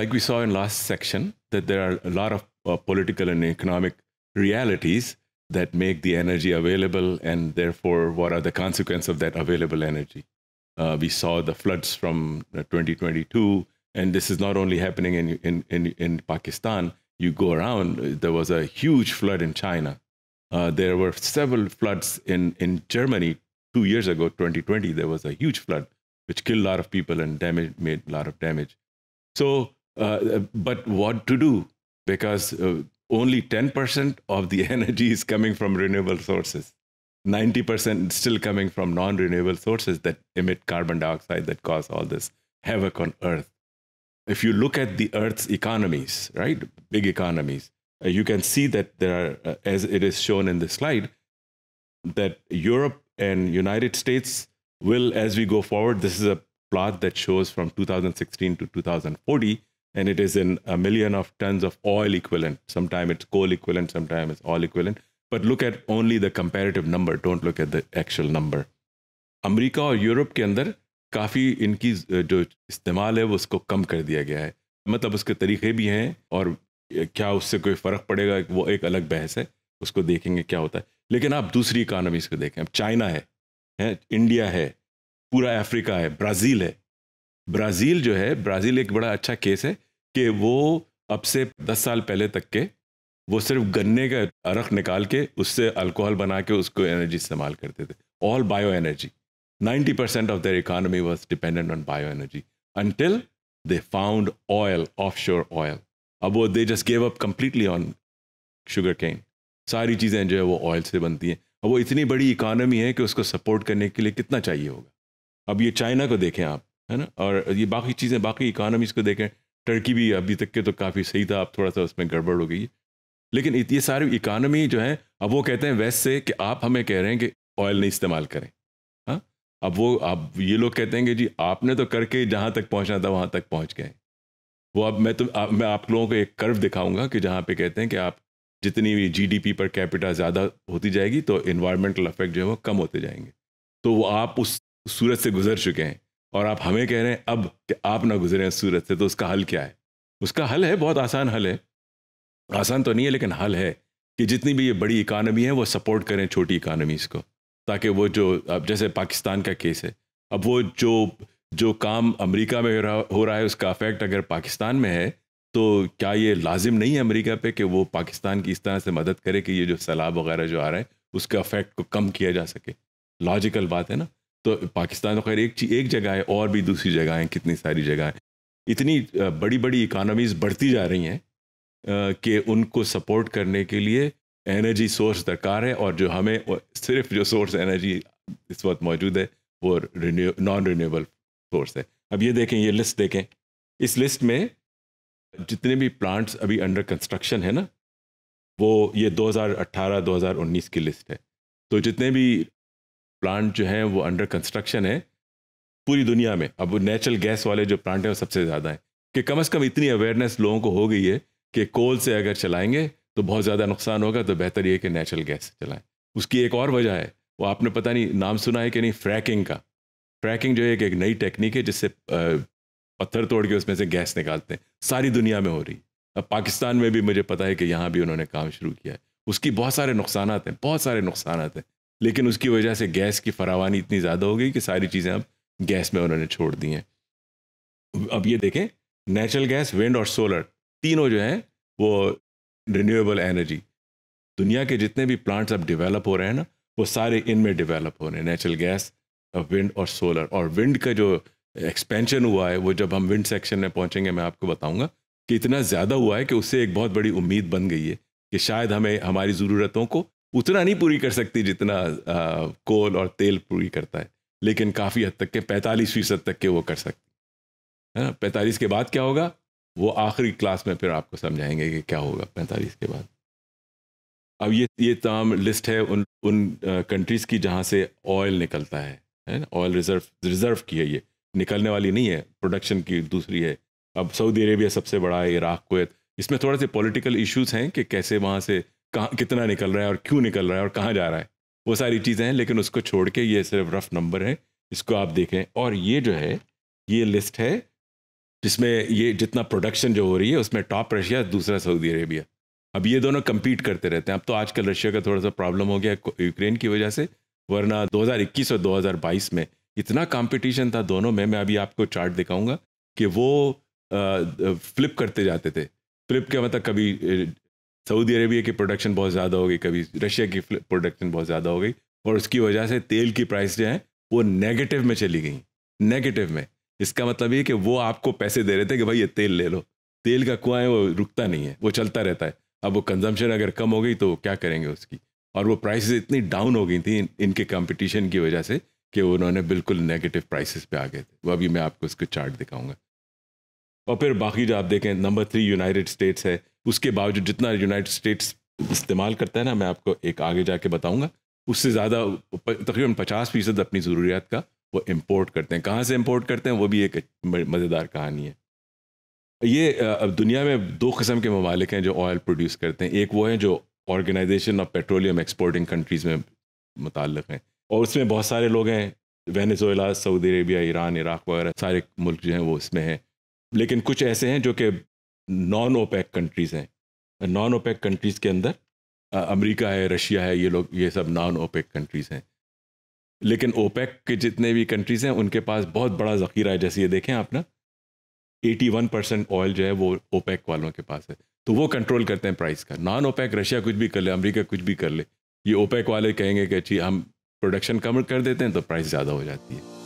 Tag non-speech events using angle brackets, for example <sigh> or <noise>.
like we saw in last section, that there are a lot of uh, political and economic realities that make the energy available and therefore what are the consequences of that available energy. Uh, we saw the floods from uh, 2022 and this is not only happening in, in, in, in Pakistan, you go around, uh, there was a huge flood in China. Uh, there were several floods in, in Germany two years ago, 2020, there was a huge flood which killed a lot of people and damage, made a lot of damage. So uh, uh, but what to do because uh, only 10% of the <laughs> energy is coming from renewable sources 90% still coming from non-renewable sources that emit carbon dioxide that cause all this havoc on earth if you look at the earth's economies right big economies uh, you can see that there are uh, as it is shown in the slide that europe and united states will as we go forward this is a plot that shows from 2016 to 2040 and it is in a million of tons of oil equivalent. Sometimes it's coal equivalent, sometimes it's oil equivalent. But look at only the comparative number, don't look at the actual number. America or Europe के अंदर काफ़ी इनकी जो इस्तेमाल है वो उसको कम कर दिया गया मतलब उसके तरीके भी हैं और क्या उससे कोई फ़र्क पड़ेगा वो एक अलग बहस है उसको देखेंगे क्या होता है लेकिन आप दूसरी इकानमीज को देखें अब चाइना है, है इंडिया है पूरा अफ्रीका है ब्राज़ील है ब्राज़ील जो है ब्राज़ील एक बड़ा अच्छा केस है कि वो अब से दस साल पहले तक के वो सिर्फ गन्ने का अरख निकाल के उससे अल्कोहल बना के उसको एनर्जी इस्तेमाल करते थे all bio energy ninety percent of their economy was dependent on bio energy until they found oil offshore oil अब वो they just gave up completely on sugar cane सारी चीज़ें जो है वो ऑयल से बनती हैं अब वो इतनी बड़ी इकानमी है कि उसको सपोर्ट करने के लिए कितना चाहिए होगा अब ये चाइना को देखें आप है ना और ये बाकी चीज़ें बाकी इकानमीज़ को देखें टर्की भी अभी तक के तो काफ़ी सही था अब थोड़ा सा उसमें गड़बड़ हो गई है लेकिन ये सारी इकानमी जो है अब वो कहते हैं वेस्ट से कि आप हमें कह रहे हैं कि ऑयल नहीं इस्तेमाल करें हाँ अब वो अब ये लोग कहते हैं कि जी आपने तो करके जहाँ तक पहुँचना था वहाँ तक पहुँच गए वो अब मैं तो आ, मैं आप लोगों को एक कर्व दिखाऊंगा कि जहाँ पे कहते हैं कि आप जितनी भी जीडीपी पर कैपिटा ज़्यादा होती जाएगी तो इन्वायरमेंटल अफेक्ट जो है वो कम होते जाएंगे तो वो आप उस सूरत से गुजर चुके हैं और आप हमें कह रहे हैं अब कि आप ना गुजरे हैं सूरत से तो उसका हल क्या है उसका हल है बहुत आसान हल है आसान तो नहीं है लेकिन हल है कि जितनी भी ये बड़ी इकानमी है वो सपोर्ट करें छोटी इकानमीज़ को ताकि वो जो अब जैसे पाकिस्तान का केस है अब वो जो जो काम अमेरिका में हो रहा है उसका अफेक्ट अगर पाकिस्तान में है तो क्या ये लाजिम नहीं है अमेरिका पे कि वो पाकिस्तान की इस तरह से मदद करे कि ये जो सैलाब वगैरह जो आ रहे हैं उसके अफेक्ट को कम किया जा सके लॉजिकल बात है ना तो पाकिस्तान तो खैर एक चीज एक जगह है और भी दूसरी जगह हैं कितनी सारी जगह हैं इतनी बड़ी बड़ी इकानमीज़ बढ़ती जा रही हैं कि उनको सपोर्ट करने के लिए एनर्जी सोर्स दरकार है और जो हमें सिर्फ जो सोर्स एनर्जी इस वक्त मौजूद है वो नॉन रिन्यूएबल सोर्स है अब ये देखें ये लिस्ट देखें इस लिस्ट में जितने भी प्लांट्स अभी अंडर कंस्ट्रक्शन है ना वो ये 2018-2019 की लिस्ट है तो जितने भी प्लांट जो हैं वो अंडर कंस्ट्रक्शन है पूरी दुनिया में अब नेचुरल गैस वाले जो प्लांट हैं वो सबसे ज़्यादा हैं कि कम अज़ कम इतनी अवेयरनेस लोगों को हो गई है कि कोल से अगर चलाएंगे तो बहुत ज़्यादा नुकसान होगा तो बेहतर ये कि नेचुरल गैस से चलाएं उसकी एक और वजह है वो आपने पता नहीं नाम सुना है कि नहीं फ्रैकिंग का फ्रैकिंग जो है एक, एक नई टेक्निक है जिससे पत्थर तोड़ के उसमें से गैस निकालते हैं सारी दुनिया में हो रही अब पाकिस्तान में भी मुझे पता है कि यहाँ भी उन्होंने काम शुरू किया है उसकी बहुत सारे नुकसान हैं बहुत सारे नुकसान हैं लेकिन उसकी वजह से गैस की फरावानी इतनी ज़्यादा हो गई कि सारी चीज़ें अब गैस में उन्होंने छोड़ दी हैं अब ये देखें नेचुरल गैस विंड और सोलर तीनों जो हैं वो रिन्यूएबल एनर्जी दुनिया के जितने भी प्लांट्स अब डेवलप हो रहे हैं ना वो सारे इनमें डेवलप हो रहे हैं नेचुरल गैस विंड और सोलर और विंड का जो एक्सपेंशन हुआ है वो जब हम विंड सेक्शन में पहुंचेंगे मैं आपको बताऊंगा कि इतना ज़्यादा हुआ है कि उससे एक बहुत बड़ी उम्मीद बन गई है कि शायद हमें हमारी ज़रूरतों को उतना नहीं पूरी कर सकती जितना कोल और तेल पूरी करता है लेकिन काफ़ी हद तक के पैंतालीस फीसद तक के वो कर सकती है ना पैंतालीस के बाद क्या होगा वो आखिरी क्लास में फिर आपको समझाएंगे कि क्या होगा पैंतालीस के बाद अब ये ये तमाम लिस्ट है उन उन कंट्रीज़ की जहाँ से ऑयल निकलता है है ना ऑयल रिजर्व रिजर्व की है ये निकलने वाली नहीं है प्रोडक्शन की दूसरी है अब सऊदी अरेबिया सबसे बड़ा है इराक कोत इसमें थोड़े से पॉलिटिकल इश्यूज हैं कि कैसे वहाँ से कहाँ कितना निकल रहा है और क्यों निकल रहा है और कहाँ जा रहा है वो सारी चीज़ें हैं लेकिन उसको छोड़ के ये सिर्फ रफ नंबर है इसको आप देखें और ये जो है ये लिस्ट है जिसमें ये जितना प्रोडक्शन जो हो रही है उसमें टॉप रशिया दूसरा सऊदी अरेबिया अब ये दोनों कम्पीट करते रहते हैं अब तो आजकल रशिया का थोड़ा सा प्रॉब्लम हो गया यूक्रेन की वजह से वरना 2021 और 2022 में इतना कंपटीशन था दोनों में मैं अभी आपको चार्ट दिखाऊंगा कि वो आ, फ्लिप करते जाते थे फ्लिप क्या मतलब कभी सऊदी अरेबिया की प्रोडक्शन बहुत ज़्यादा हो गई कभी रशिया की प्रोडक्शन बहुत ज़्यादा हो गई और उसकी वजह से तेल की प्राइस जो है वो नेगेटिव में चली गई नेगेटिव में इसका मतलब ये कि वो आपको पैसे दे रहे थे कि भाई ये तेल ले लो तेल का कुआं है वो रुकता नहीं है वो चलता रहता है अब वो कंजम्पशन अगर कम हो गई तो क्या करेंगे उसकी और वो प्राइसेस इतनी डाउन हो गई थी इन, इनके कंपटीशन की वजह से कि उन्होंने बिल्कुल नेगेटिव प्राइसेस पे आ गए थे वो अभी मैं आपको उसके चार्ट दिखाऊंगा और फिर बाकी जो आप देखें नंबर थ्री यूनाइटेड स्टेट्स है उसके बावजूद जितना यूनाइटेड स्टेट्स इस्तेमाल करता है ना मैं आपको एक आगे जाके बताऊँगा उससे ज़्यादा तकरीबन पचास फीसद अपनी ज़रूरियात का वो इम्पोर्ट करते हैं कहाँ से इम्पोर्ट करते हैं वो भी एक मज़ेदार कहानी है ये अब दुनिया में दो किस्म के ममालिक हैं जो ऑयल प्रोड्यूस करते हैं एक वो है जो organization of petroleum exporting countries में मुतल हैं और उसमें बहुत सारे लोग हैं Venezuela Saudi Arabia Iran Iraq वगैरह सारे मुल्क जो हैं वो इसमें हैं लेकिन कुछ ऐसे हैं जो कि नॉन ओपैक कंट्रीज़ हैं नॉन ओपैक कंट्रीज़ के अंदर अमेरिका है रशिया है ये लोग ये सब नॉन ओपेक कंट्रीज़ हैं लेकिन ओपेक के जितने भी कंट्रीज़ हैं उनके पास बहुत बड़ा ज़ख़ीरा है जैसे ये देखें आप ना एटी वन परसेंट ऑयल जो है वो ओपेक वालों के पास है तो वो कंट्रोल करते हैं प्राइस का नॉन ओपेक रशिया कुछ भी कर ले अमरीका कुछ भी कर ले ये ओपेक वाले कहेंगे कि अच्छी हम प्रोडक्शन कम कर देते हैं तो प्राइस ज़्यादा हो जाती है